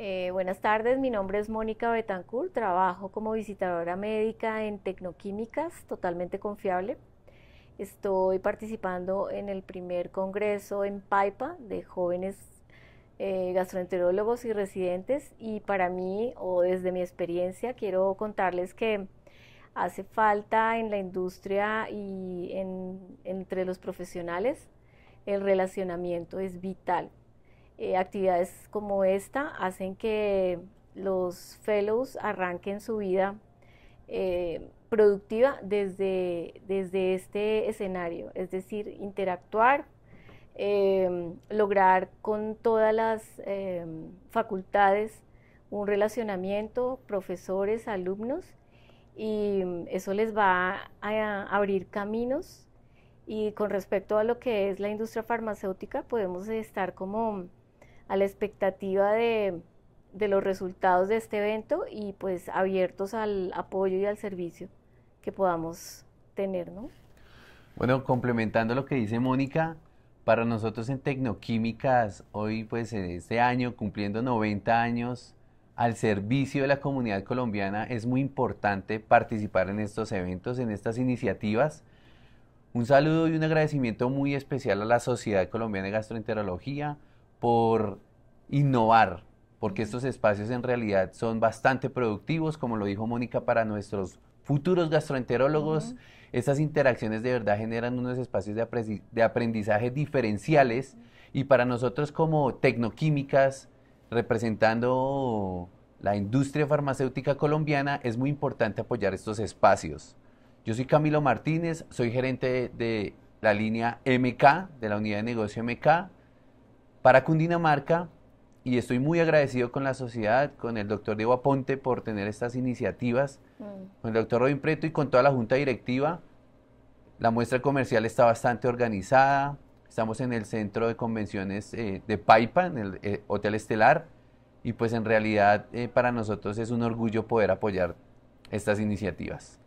Eh, buenas tardes, mi nombre es Mónica Betancur, trabajo como visitadora médica en Tecnoquímicas, totalmente confiable. Estoy participando en el primer congreso en Paipa de jóvenes eh, gastroenterólogos y residentes y para mí o desde mi experiencia quiero contarles que hace falta en la industria y entre los profesionales el relacionamiento es vital eh, actividades como esta hacen que los fellows arranquen su vida eh, productiva desde, desde este escenario, es decir, interactuar, em, lograr con todas las em, facultades un relacionamiento, profesores, alumnos, y eso les va a abrir caminos. Y con respecto a lo que es la industria farmacéutica, podemos estar como a la expectativa de, los resultados de este evento y pues abiertos al apoyo y al servicio que podamos tener, Bueno, complementando lo que dice Mónica, para nosotros en Tecnoquímicas, hoy pues en este año, cumpliendo 90 años, al servicio de la comunidad colombiana, es muy importante participar en estos eventos, en estas iniciativas. Un saludo y un agradecimiento muy especial a la Sociedad Colombiana de Gastroenterología, por innovar, porque estos espacios en realidad son bastante productivos, como lo dijo Mónica, para nuestros futuros gastroenterólogos. esas Estas interacciones de verdad generan unos espacios de, aprendizaje diferenciales y para nosotros como tecnoquímicas, representando la industria farmacéutica colombiana, es muy importante apoyar estos espacios. Yo soy Camilo Martínez, soy gerente de la línea MK, de la unidad de negocio MK para Cundinamarca y estoy muy agradecido con la sociedad, con el doctor Diego Aponte por tener estas iniciativas, mm. con el doctor Robin Preto y con toda la junta directiva. La muestra comercial está bastante organizada. Estamos en el centro de convenciones eh, de Paipa, en el eh, Hotel Estelar. Y pues en realidad eh, para nosotros es un orgullo poder apoyar estas iniciativas.